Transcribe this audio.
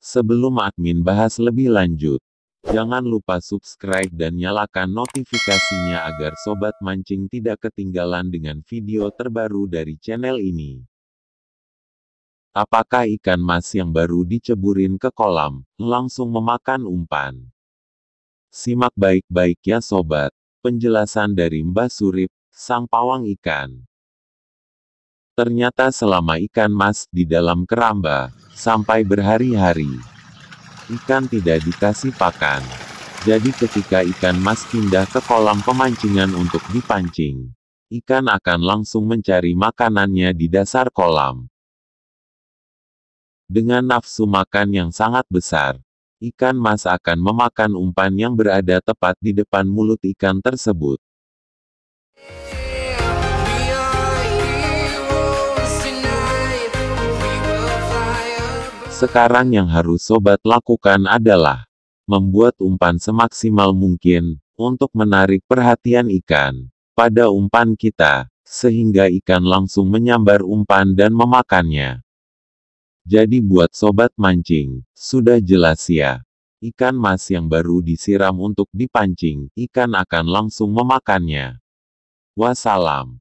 Sebelum admin bahas lebih lanjut, jangan lupa subscribe dan nyalakan notifikasinya agar sobat mancing tidak ketinggalan dengan video terbaru dari channel ini. Apakah ikan mas yang baru diceburin ke kolam, langsung memakan umpan? Simak baik-baik ya sobat, penjelasan dari Mbah Surip, sang pawang ikan. Ternyata selama ikan mas di dalam keramba, sampai berhari-hari. Ikan tidak dikasih pakan. Jadi ketika ikan mas pindah ke kolam pemancingan untuk dipancing, ikan akan langsung mencari makanannya di dasar kolam. Dengan nafsu makan yang sangat besar, ikan mas akan memakan umpan yang berada tepat di depan mulut ikan tersebut. Sekarang yang harus sobat lakukan adalah membuat umpan semaksimal mungkin untuk menarik perhatian ikan pada umpan kita, sehingga ikan langsung menyambar umpan dan memakannya. Jadi buat sobat mancing, sudah jelas ya. Ikan mas yang baru disiram untuk dipancing, ikan akan langsung memakannya. Wassalam.